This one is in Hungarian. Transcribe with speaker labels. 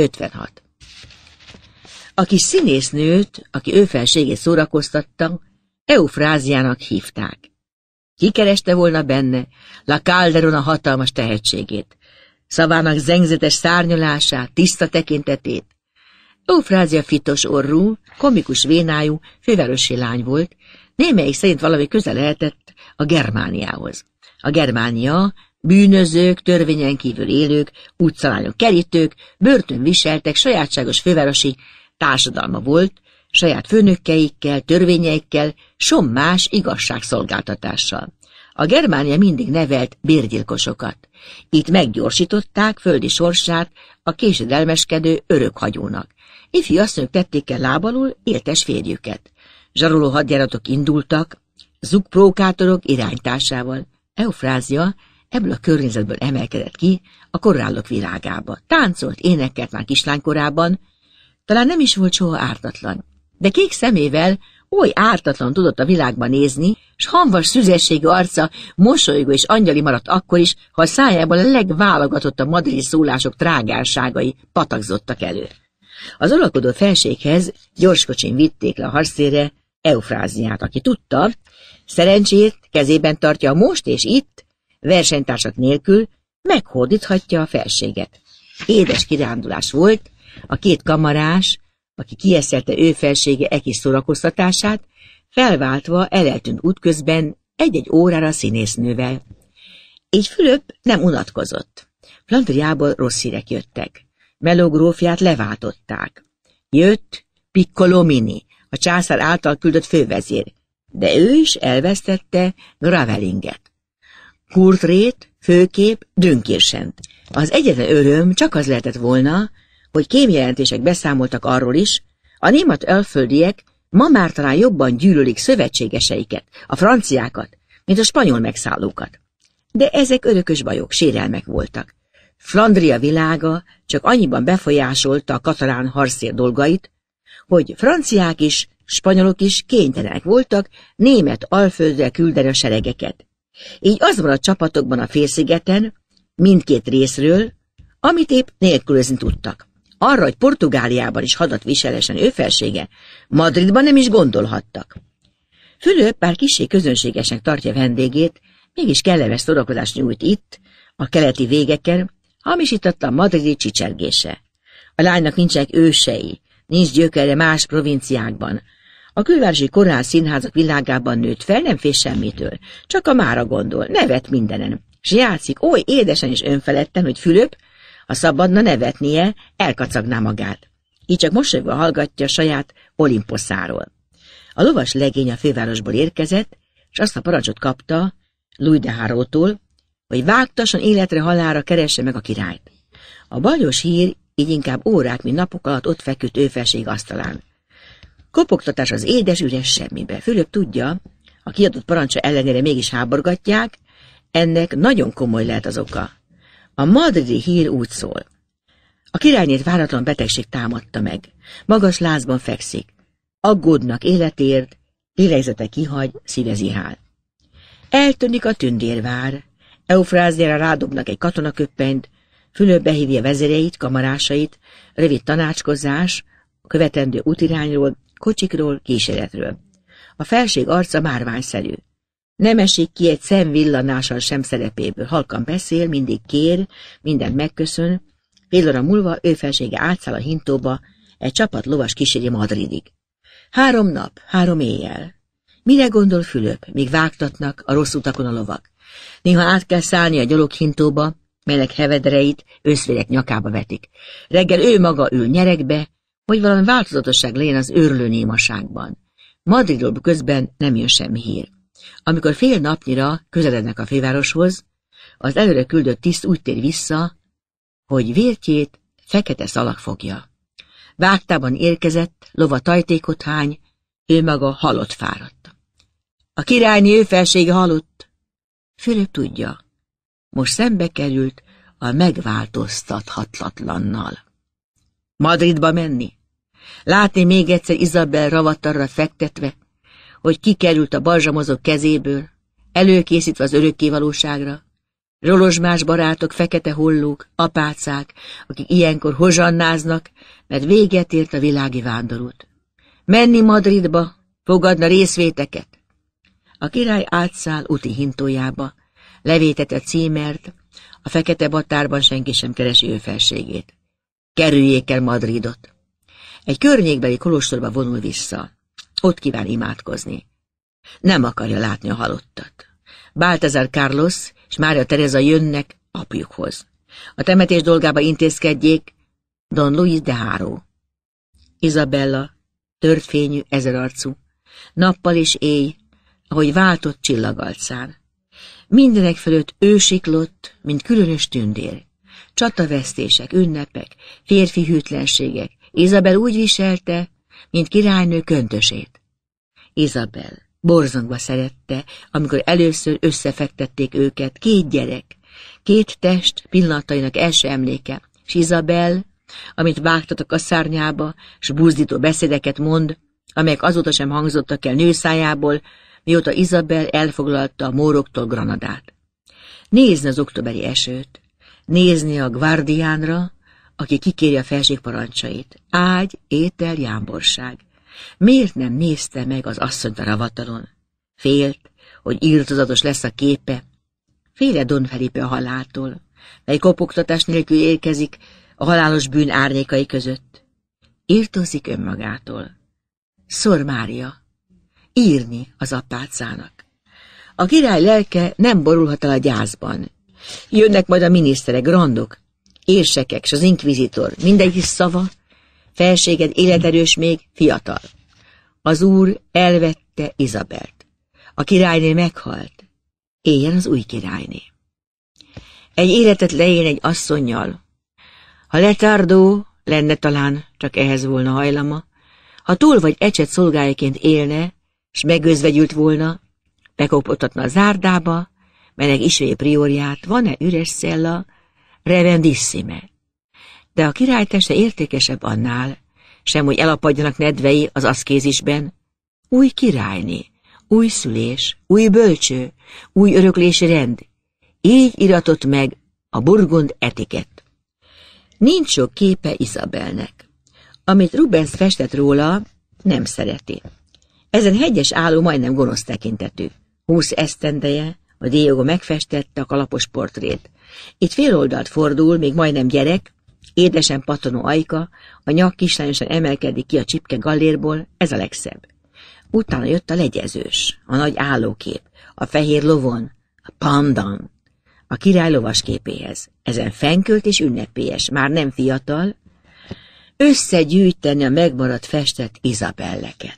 Speaker 1: 56. A kis színésznőt, aki ő felségét szórakoztatta, Eufráziának hívták. Kikereste volna benne La Calderon a hatalmas tehetségét, szavának zengzetes szárnyolását, tiszta tekintetét. Eufrázia fitos orrú, komikus vénájú, fővárosi lány volt, némelyik szerint valami közel lehetett a Germániához. A Germánia Bűnözők, törvényen kívül élők, utcalányok kerítők, börtönviseltek, sajátságos fővárosi társadalma volt, saját főnökkeikkel, törvényeikkel, som más igazságszolgáltatással. A Germánia mindig nevelt bérgyilkosokat. Itt meggyorsították földi sorsát a késedelmeskedő örökhagyónak. Ifjú asszonyok tették el lábalul éltes férjüket. Zsaroló hadjáratok indultak, zugprókátorok iránytásával. Eufrázia Ebből a környezetből emelkedett ki a korrállok világába. Táncolt, énekelt már kislánykorában, talán nem is volt soha ártatlan, de kék szemével oly ártatlan tudott a világba nézni, s hamvas szüzességű arca mosolygó és angyali maradt akkor is, ha a szájából a legválogatottabb madridi szólások trágárságai patakzottak elő. Az alakodó felséghez gyorskocsin vitték le a harcére Eufráziát, aki tudta, szerencsét kezében tartja most és itt versenytársak nélkül meghódíthatja a felséget. Édes kirándulás volt, a két kamarás, aki kieszelte ő felsége ekis szórakoztatását, felváltva eleltünk útközben egy-egy órára színésznővel. Így Fülöp nem unatkozott. Flandriából rossz hírek jöttek. Melógrófját leváltották. Jött Piccolomini, a császár által küldött fővezér, de ő is elvesztette Gravelinget. Kurt Rét, főkép dünkérsent. Az egyetlen öröm csak az lehetett volna, hogy kémjelentések beszámoltak arról is, a német elföldiek ma már talán jobban gyűlölik szövetségeseiket, a franciákat, mint a spanyol megszállókat. De ezek örökös bajok, sérelmek voltak. Flandria világa csak annyiban befolyásolta a katalán harcér dolgait, hogy franciák is, spanyolok is kénytelenek voltak német alföldre küldeni a seregeket. Így az van a csapatokban a félszigeten, mindkét részről, amit épp nélkülözni tudtak. Arra, hogy Portugáliában is hadat viselesen ő felsége, Madridban nem is gondolhattak. Fülöp bár kissé közönségesnek tartja vendégét, mégis kellemes szórakozást nyújt itt, a keleti végeken, hamisította a madridi csicsergése. A lánynak nincsenek ősei, nincs gyökere más provinciákban, a külvárosi korán színházak világában nőtt fel, nem fél semmitől. Csak a mára gondol, nevet mindenen. S játszik oly édesen és önfeledten, hogy Fülöp, ha szabadna nevetnie, elkacagná magát. Így csak mosolyogva hallgatja saját Olimposzáról. A lovas legény a fővárosból érkezett, és azt a parancsot kapta Louis de Harótól, hogy vágtasson életre halára keresse meg a királyt. A bajos hír így inkább órák, mint napok alatt ott feküdt ő felség asztalán. Kopogtatás az édes üres semmibe. Fülöp tudja, a kiadott parancsa ellenére mégis háborgatják, ennek nagyon komoly lehet az oka. A madridi hír úgy szól. A királynét váratlan betegség támadta meg. Magas lázban fekszik. Aggódnak életért, lélegzete kihagy, hál. Eltűnik a tündérvár. Eufráziára rádobnak egy katonaköppent, Fülöp behívja vezéreit, kamarásait, rövid tanácskozás, követendő útirányról, kocsikról, kíséretről. A felség arca márványszerű. Nem esik ki egy szemvillanással sem szerepéből, halkan beszél, mindig kér, mindent megköszön, fél óra múlva ő felsége átszáll a hintóba, egy csapat lovas kíséri Madridig. Három nap, három éjjel. Mire gondol Fülöp, míg vágtatnak a rossz utakon a lovak? Néha át kell szállni a gyaloghintóba, melynek hevedreit őszvérek nyakába vetik. Reggel ő maga ül nyerekbe, hogy valami változatosság legyen az őrlő némaságban. Madridról közben nem jön semmi hír. Amikor fél napnyira közelednek a fővároshoz, az előre küldött tiszt úgy tér vissza, hogy vértjét fekete szalag fogja. Vágtában érkezett, lova tajtékot hány, ő maga halott fáradt. A királyi ő felsége halott. Fülöp tudja, most szembe került a megváltoztathatatlannal. Madridba menni? Látni még egyszer Izabel ravatarra fektetve, hogy kikerült a balzsamozó kezéből, előkészítve az örökkévalóságra. Rolozsmás barátok, fekete hollók, apácák, akik ilyenkor hozsannáznak, mert véget ért a világi vándorút. Menni Madridba, fogadna részvéteket. A király átszáll úti hintójába, levétette a címert, a fekete batárban senki sem keresi ő felségét. Kerüljék el Madridot! Egy környékbeli kolostorba vonul vissza. Ott kíván imádkozni. Nem akarja látni a halottat. Baltazar Carlos és Mária Tereza jönnek apjukhoz. A temetés dolgába intézkedjék Don Luis de Haro. Isabella, törtfényű, ezerarcú, nappal és éj, ahogy váltott csillagalcán. Mindenek fölött ősiklott, mint különös tündér. Csatavesztések, ünnepek, férfi hűtlenségek, Izabel úgy viselte, mint királynő köntösét. Izabel borzongva szerette, amikor először összefektették őket, két gyerek, két test pillanatainak első emléke, és Izabel, amit vágtatok a szárnyába, s buzdító beszédeket mond, amelyek azóta sem hangzottak el nőszájából, mióta Izabel elfoglalta a móroktól Granadát. Nézni az októberi esőt, nézni a Guardiánra, aki kikéri a felség parancsait. Ágy, étel, jámborság. Miért nem nézte meg az asszonyt a ravatalon? Félt, hogy írtozatos lesz a képe. Féle Don Felipe a haláltól, mely kopogtatás nélkül érkezik a halálos bűn árnyékai között. Írtozik önmagától. Szor Mária, írni az apácának. A király lelke nem borulhat el a gyászban. Jönnek majd a miniszterek, grandok, érsekek és az inkvizitor, is szava, felséged életerős még, fiatal. Az úr elvette Izabelt. A királyné meghalt. Éljen az új királyné. Egy életet leél egy asszonnyal. Ha letárdó, lenne talán, csak ehhez volna hajlama, ha túl vagy ecset szolgájaként élne, s megőzvegyült volna, bekopottatna a zárdába, meleg isvé priorját, van-e üres szella, reverendissime. De a király teste értékesebb annál, sem hogy elapadjanak nedvei az aszkézisben, új királyné, új szülés, új bölcső, új öröklési rend. Így iratott meg a burgund etikett. Nincs sok képe Izabelnek. Amit Rubens festett róla, nem szereti. Ezen hegyes álló majdnem gonosz tekintetű. Húsz esztendeje, a Diego megfestette a kalapos portrét. Itt féloldalt fordul, még majdnem gyerek, édesen patonó ajka, a nyak kislányosan emelkedik ki a csipke gallérból, ez a legszebb. Utána jött a legyezős, a nagy állókép, a fehér lovon, a pandan, a király lovas képéhez. Ezen fenkölt és ünnepélyes, már nem fiatal, összegyűjteni a megmaradt festett Izabelleket.